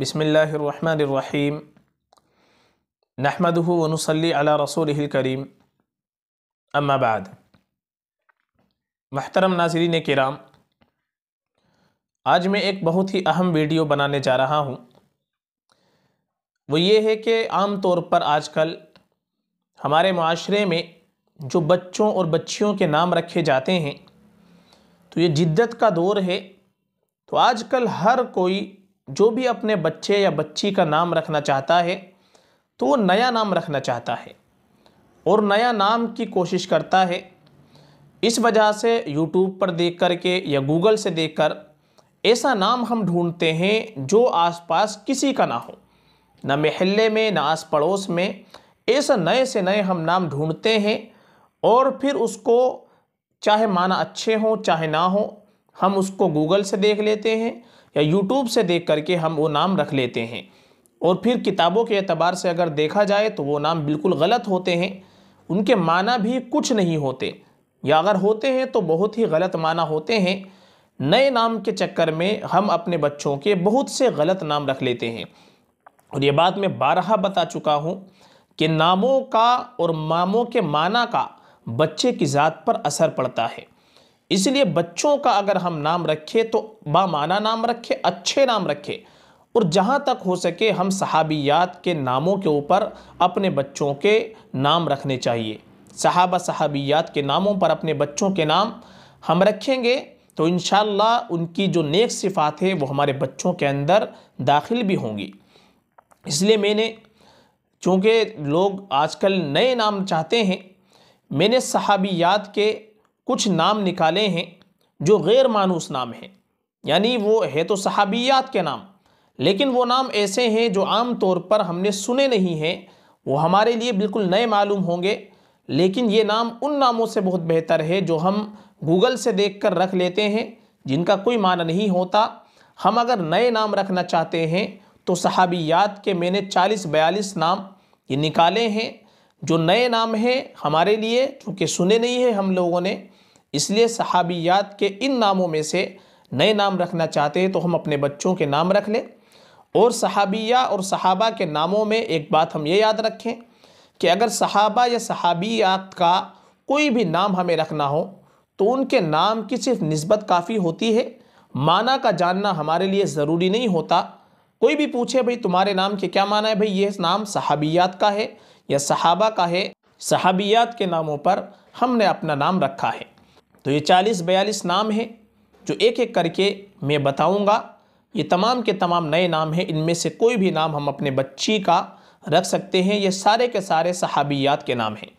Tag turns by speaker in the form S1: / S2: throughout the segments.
S1: बसमीम नहमदनसली अला रसूल करीम अम्माबाद महतरम नाजरीन कराम आज मैं एक बहुत ही अहम वीडियो बनाने जा रहा हूँ वो ये है कि आम तौर पर आजकल हमारे माशरे में जो बच्चों और बच्चियों के नाम रखे जाते हैं तो ये जिद्दत का दौर है तो आजकल हर कोई जो भी अपने बच्चे या बच्ची का नाम रखना चाहता है तो वो नया नाम रखना चाहता है और नया नाम की कोशिश करता है इस वजह से यूट्यूब पर देख कर के या गूगल से देख कर ऐसा नाम हम ढूंढते हैं जो आसपास किसी का ना हो ना महल्ले में ना आस पड़ोस में ऐसा नए से नए हम नाम ढूंढते हैं और फिर उसको चाहे माना अच्छे हों चाहे ना हो हम उसको गूगल से देख लेते हैं या यूट्यूब से देख करके हम वो नाम रख लेते हैं और फिर किताबों के अतबार से अगर देखा जाए तो वो नाम बिल्कुल गलत होते हैं उनके माना भी कुछ नहीं होते या अगर होते हैं तो बहुत ही गलत माना होते हैं नए नाम के चक्कर में हम अपने बच्चों के बहुत से गलत नाम रख लेते हैं और ये बात मैं बारहा बता चुका हूँ कि नामों का और मामों के माना का बच्चे की ज़ात पर असर पड़ता है इसलिए बच्चों का अगर हम नाम रखें तो बामाना नाम रखें अच्छे नाम रखें और जहाँ तक हो सके हम सहाबियात के नामों के ऊपर अपने बच्चों के नाम रखने चाहिए सहाबा सहाबियात के नामों पर अपने बच्चों के नाम हम रखेंगे तो इन उनकी जो नेक सिफ़ात है वो हमारे बच्चों के अंदर दाखिल भी होंगी इसलिए मैंने चूँकि लोग आजकल नए नाम चाहते हैं मैंने सहाबियात के कुछ नाम निकाले हैं जो गैर मानूस नाम हैं यानी वो है तो सहाबियात के नाम लेकिन वो नाम ऐसे हैं जो आम तौर पर हमने सुने नहीं हैं वो हमारे लिए बिल्कुल नए मालूम होंगे लेकिन ये नाम उन नामों से बहुत बेहतर है जो हम गूगल से देख कर रख लेते हैं जिनका कोई माना नहीं होता हम अगर नए नाम रखना चाहते हैं तो सहाबियात के मैंने चालीस बयालीस नाम ये निकाले हैं जो नए नाम हैं हमारे लिए चूँकि सुने नहीं है हम लोगों ने इसलिए सहाबियात के इन नामों में से नए नाम रखना चाहते हैं तो हम अपने बच्चों के नाम रख लें और सहाबिया और सहाबा के नामों में एक बात हम ये याद रखें कि अगर सहाबा या सहाबियात का कोई भी नाम हमें रखना हो तो उनके नाम की सिर्फ नस्बत काफ़ी होती है माना का जानना हमारे लिए ज़रूरी नहीं होता कोई भी पूछे भाई तुम्हारे नाम के क्या माना है भाई ये नाम सहाबियात का है या सहाबा का है सहाबियात के नामों पर हमने अपना नाम रखा है तो ये चालीस बयालीस नाम हैं जो एक एक करके मैं बताऊंगा ये तमाम के तमाम नए नाम हैं इनमें से कोई भी नाम हम अपने बच्ची का रख सकते हैं ये सारे के सारे सहाबियात के नाम हैं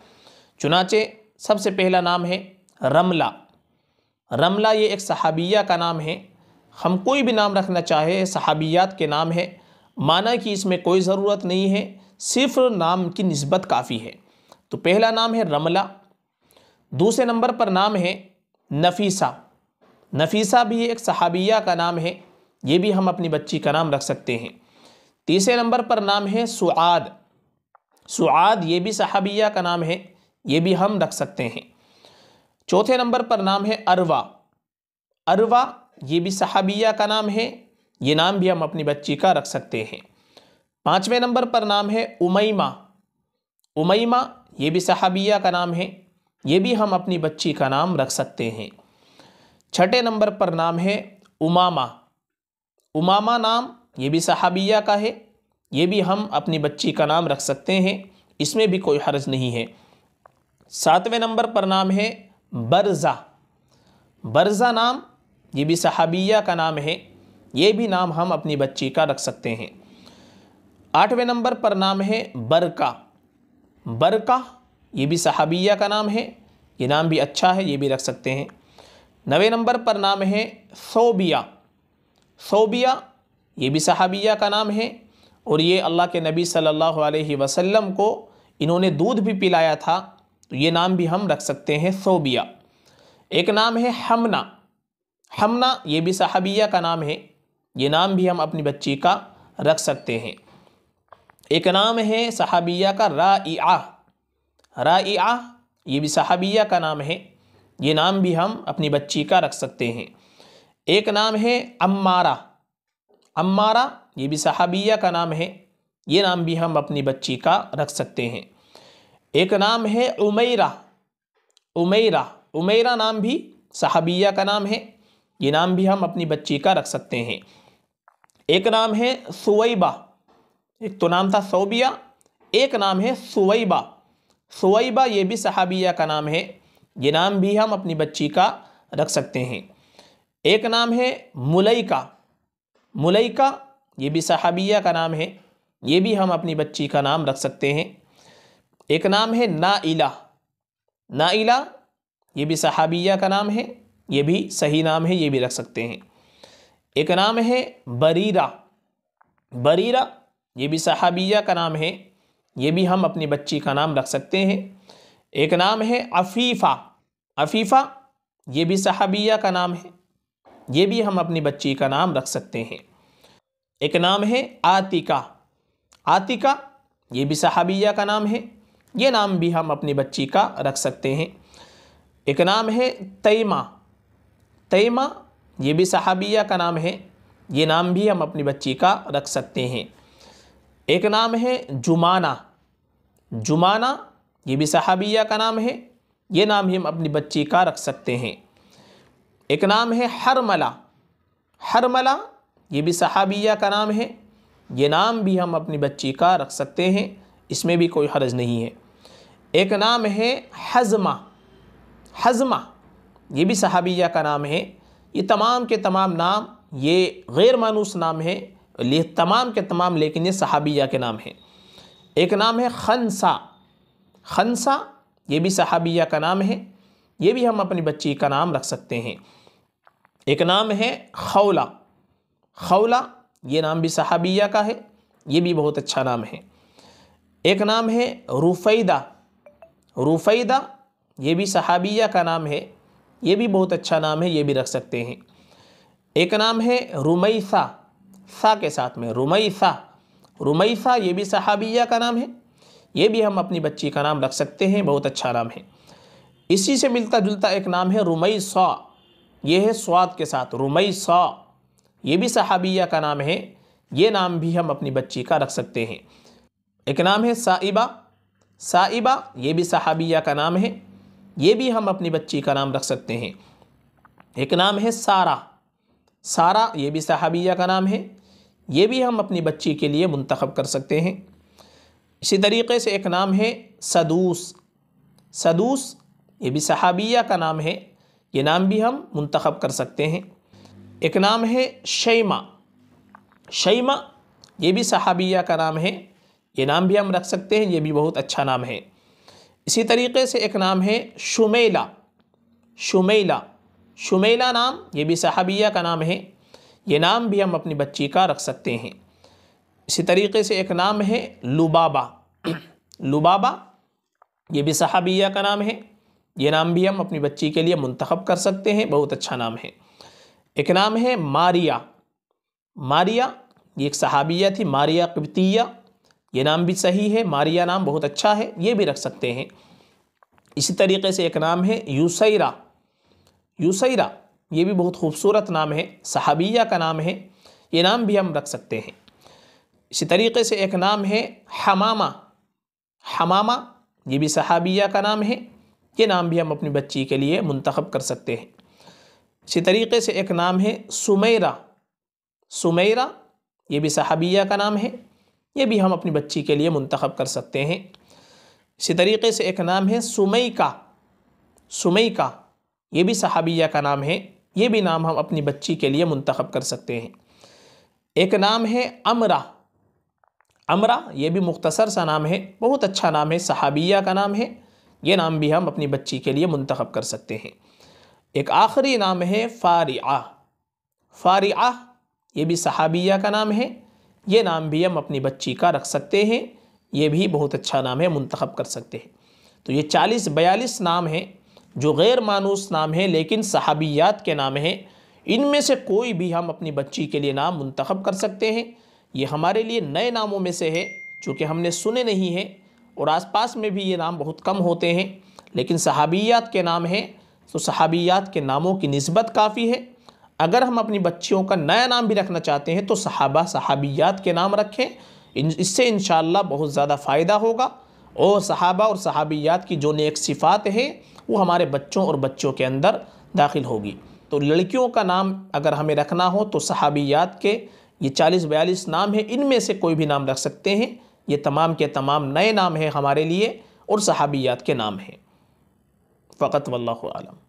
S1: चुनाचे सबसे पहला नाम है रमला रमला ये एक सहाबिया का नाम है हम कोई भी नाम रखना चाहे सहाबियात के नाम है माना कि इसमें कोई ज़रूरत नहीं है सिर्फ नाम की नस्बत काफ़ी है तो पहला नाम है रमला दूसरे नंबर पर नाम है नफीसा नफीसा भी एक सहाबिया का नाम है ये भी हम अपनी बच्ची का नाम रख सकते हैं तीसरे नंबर पर नाम है सुआद सुआद ये भी सहाबिया का नाम है ये भी हम रख सकते हैं चौथे नंबर पर नाम है अरवा अरवा ये भी सहाबिया का नाम है ये नाम भी हम अपनी बच्ची का रख सकते हैं पाँचवें नंबर पर नाम है उमैमा उमैमा ये भी सहाबिया का नाम है ये भी हम अपनी बच्ची का नाम रख सकते हैं छठे नंबर पर नाम है उमामा उमामा नाम ये भी सहाबिया का है ये भी हम अपनी बच्ची का नाम रख सकते हैं इसमें भी कोई हर्ज नहीं है सातवें नंबर पर नाम है बरज़ा बरज़ा नाम ये भी सहाबिया का नाम है ये भी नाम हम अपनी बच्ची का रख सकते हैं आठवें नंबर पर नाम है बरका बरका ये भी सहाबिया का नाम है ये नाम भी अच्छा है ये भी रख सकते हैं नवे नंबर पर नाम है सोबिया सोबिया ये भी सहाबिया का नाम है और ये अल्लाह के नबी सल्लल्लाहु अलैहि वसल्लम को इन्होंने दूध भी पिलाया था तो ये नाम भी हम रख सकते हैं सोबिया एक नाम है हमना हमना ये भी सहाबिया का नाम है ये नाम भी हम अपनी बच्ची का रख सकते हैं एक नाम है सहाबिया का रा राइआ ये भी सहाबिया का नाम है ये नाम भी हम अपनी बच्ची का रख सकते हैं एक नाम है अम्मारा अम्मारा ये भी सहाबिया का नाम है ये नाम भी हम अपनी बच्ची का रख सकते हैं एक नाम है उमेरा उमेरा उमेरा नाम भी सहाबिया का नाम है ये नाम भी हम अपनी बच्ची का रख सकते हैं एक नाम है सुवैबा एक तो नाम था सोबिया एक नाम है सुवैबा सोईबा ये भी सहाबिया का नाम है ये नाम भी हम अपनी बच्ची का रख सकते हैं एक नाम है मुलैका मुलैका ये भी सहाबिया का नाम है ये भी हम अपनी बच्ची का नाम रख सकते हैं एक नाम है नाइला नाइला ये भी सहाबिया का नाम है ये भी सही नाम है ये भी रख सकते हैं एक नाम है बरीरा बरीरा ये भी सहाबिया का नाम है ये भी हम अपनी बच्ची का नाम रख सकते हैं एक नाम है अफ़ीफ़ा अफ़ीफ़ा ये भी सहाबिया का नाम है ये भी हम अपनी बच्ची का नाम रख सकते हैं एक नाम है आतिका आतिका ये भी सहाबिया का नाम है ये नाम भी हम अपनी बच्ची का रख सकते हैं एक नाम है तैमा तैमा ये भी सहाबिया का नाम है ये नाम भी हम अपनी बच्ची का रख सकते हैं एक नाम है जुमाना जुमाना ये भी सहाबिया का नाम है ये नाम ही हम अपनी बच्ची का रख सकते हैं एक नाम है हरमला हरमला ये भी सहाबिया का नाम है ये नाम भी हम अपनी बच्ची का रख सकते हैं इसमें भी कोई हर्ज नहीं है एक नाम है हज़मा हज़मा ये भी सहाबिया का नाम है ये तमाम के तमाम नाम ये गैर मानूस नाम है तमाम के तमाम लेकिन ये सहाबिया के नाम हैं एक नाम है खनसा खनसा ये भी सहाबिया का नाम है ये भी हम अपनी बच्ची का नाम रख सकते हैं एक नाम है खौला खौला ये नाम भी सहाबिया का है ये भी बहुत अच्छा नाम है एक नाम है रुफ़ैदा रुफ़ैदा ये भी सहाबिया का नाम है ये भी बहुत अच्छा नाम है ये भी रख सकते हैं एक नाम है रुमैसा सा के साथ में रुमैसा रुमैसा ये भी सहाबिया का नाम है ये भी हम अपनी बच्ची का नाम रख सकते हैं बहुत अच्छा नाम है इसी से मिलता जुलता एक नाम है रुमई सौ ये है स्वाद के साथ रुमई सौ ये भी सहाबिया का नाम है ये नाम भी हम अपनी बच्ची का रख सकते हैं एक नाम है साइबा साइबा ये भी सहाबिया का नाम है ये भी हम अपनी बच्ची का नाम रख सकते हैं एक नाम है सारा सारा ये भी सहाबिया का नाम है ये भी हम अपनी बच्ची के लिए मंतखब कर सकते हैं इसी तरीके से एक नाम है सदूस सदूस ये भी सहाबिया का नाम है ये नाम भी हम मंतखब कर सकते हैं एक नाम है शैमा शैमा ये भी सहाबिया का नाम है ये नाम भी हम रख सकते हैं ये भी बहुत अच्छा नाम है इसी तरीके से एक नाम है शुमेला शुमेला शुमेला नाम ये भी सहाबिया का नाम है ये नाम भी हम अपनी बच्ची का रख सकते हैं इसी तरीके से एक नाम है लुबाबा लुबाबा ये भी सहाबिया का नाम है ये नाम भी हम अपनी बच्ची के लिए मंतखब कर सकते हैं बहुत अच्छा नाम है एक नाम है मारिया मारिया ये एक सहाबिया थी मारिया कबतिया ये नाम भी सही है मारिया नाम बहुत अच्छा है ये भी रख सकते हैं इसी तरीके से एक नाम है यूसैरा यूसैरा ये भी बहुत खूबसूरत नाम है सहाबिया का नाम है ये नाम भी हम रख सकते हैं इसी तरीके से एक नाम है हमामा हमामा ये भी सहाबिया का नाम है ये नाम भी हम अपनी बच्ची के लिए मंतखब कर सकते हैं इसी तरीके से एक नाम है सुमेरा सुमेरा ये भी सहाबिया का नाम है ये भी हम अपनी बच्ची के लिए मंतखब कर सकते हैं इसी तरीके से एक नाम है सुमई का सुमई का ये भी सहाबिया का नाम है ये भी नाम हम अपनी बच्ची के लिए मुंतखब कर सकते हैं एक नाम है अमरा अमरा ये भी मुख्तसर सा नाम है बहुत अच्छा नाम है सहाबिया का नाम है ये नाम भी हम अपनी बच्ची के लिए मुंतखब कर सकते हैं एक आखिरी नाम है फ़ारिया फ़ारिया ये भी सहाबिया का नाम है ये नाम भी हम अपनी बच्ची का रख सकते हैं ये भी बहुत अच्छा नाम है मुंतखब कर सकते हैं तो ये चालीस बयालीस नाम हैं जो गैर मानूस नाम है लेकिन सहाबियात के नाम हैं इनमें से कोई भी हम अपनी बच्ची के लिए नाम मंतखब कर सकते हैं ये हमारे लिए नए नामों में से है चूँकि हमने सुने नहीं हैं और आसपास में भी ये नाम बहुत कम होते हैं लेकिन सहाबियात के नाम हैं तो सहाबियात के नामों की नस्बत काफ़ी है अगर हम अपनी बच्चियों का नया नाम भी रखना चाहते हैं तो सहाबा सहाबियात के नाम रखें इससे इन बहुत ज़्यादा फ़ायदा होगा और सहाबा और सहाबियात की जो नेक सिफ़ात हैं वो हमारे बच्चों और बच्चों के अंदर दाखिल होगी तो लड़कियों का नाम अगर हमें रखना हो तो सहाबियात के ये चालीस बयालीस नाम है इनमें से कोई भी नाम रख सकते हैं ये तमाम के तमाम नए नाम हैं हमारे लिए और सहाबियात के नाम हैं फ़कत वल्लम